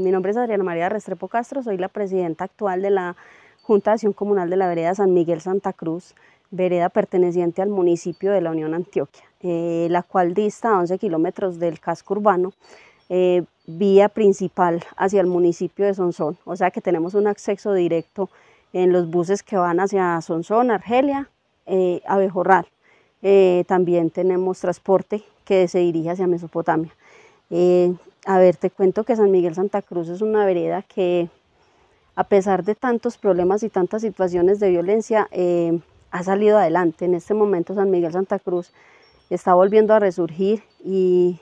Mi nombre es Adriana María Restrepo Castro, soy la presidenta actual de la Junta de Acción Comunal de la Vereda San Miguel Santa Cruz, vereda perteneciente al municipio de la Unión Antioquia, eh, la cual dista 11 kilómetros del casco urbano, eh, vía principal hacia el municipio de Sonsón, o sea que tenemos un acceso directo en los buses que van hacia Sonsón, Argelia, eh, Abejorral. también tenemos transporte que se dirige hacia Mesopotamia. A ver, te cuento que San Miguel Santa Cruz es una vereda que, a pesar de tantos problemas y tantas situaciones de violencia, eh, ha salido adelante. En este momento San Miguel Santa Cruz está volviendo a resurgir y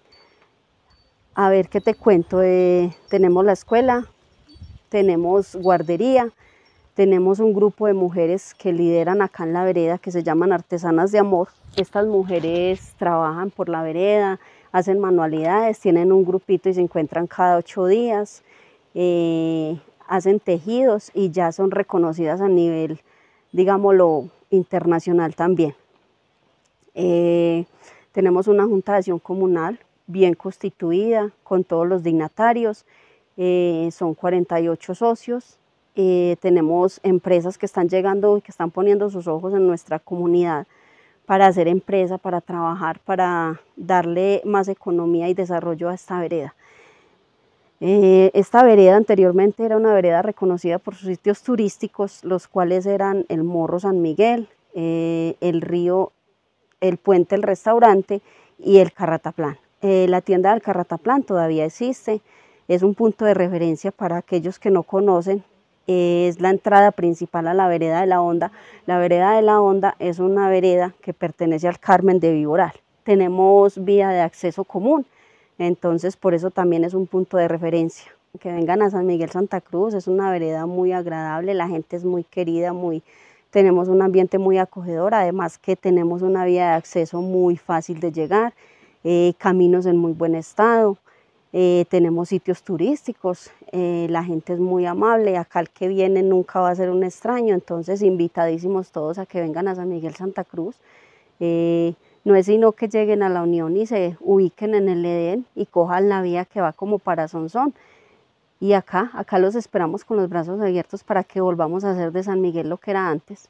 a ver qué te cuento. Eh, tenemos la escuela, tenemos guardería, tenemos un grupo de mujeres que lideran acá en la vereda que se llaman Artesanas de Amor. Estas mujeres trabajan por la vereda, hacen manualidades, tienen un grupito y se encuentran cada ocho días, eh, hacen tejidos y ya son reconocidas a nivel, digámoslo, internacional también. Eh, tenemos una Junta de Acción Comunal bien constituida, con todos los dignatarios, eh, son 48 socios, tenemos empresas que están llegando y que están poniendo sus ojos en nuestra comunidad para hacer empresa, para trabajar, para darle más economía y desarrollo a esta vereda. Eh, esta vereda anteriormente era una vereda reconocida por sus sitios turísticos, los cuales eran el Morro San Miguel, eh, el río, el puente, el restaurante y el Carrataplan. Eh, la tienda del Carrataplán todavía existe, es un punto de referencia para aquellos que no conocen es la entrada principal a la vereda de la Onda. La vereda de la Onda es una vereda que pertenece al Carmen de Viboral. Tenemos vía de acceso común, entonces por eso también es un punto de referencia. Que vengan a San Miguel Santa Cruz, es una vereda muy agradable, la gente es muy querida, muy, tenemos un ambiente muy acogedor, además que tenemos una vía de acceso muy fácil de llegar, eh, caminos en muy buen estado, eh, tenemos sitios turísticos, eh, la gente es muy amable, acá el que viene nunca va a ser un extraño, entonces invitadísimos todos a que vengan a San Miguel Santa Cruz. Eh, no es sino que lleguen a la Unión y se ubiquen en el Edén y cojan la vía que va como para Sonsón. Y acá, acá los esperamos con los brazos abiertos para que volvamos a hacer de San Miguel lo que era antes.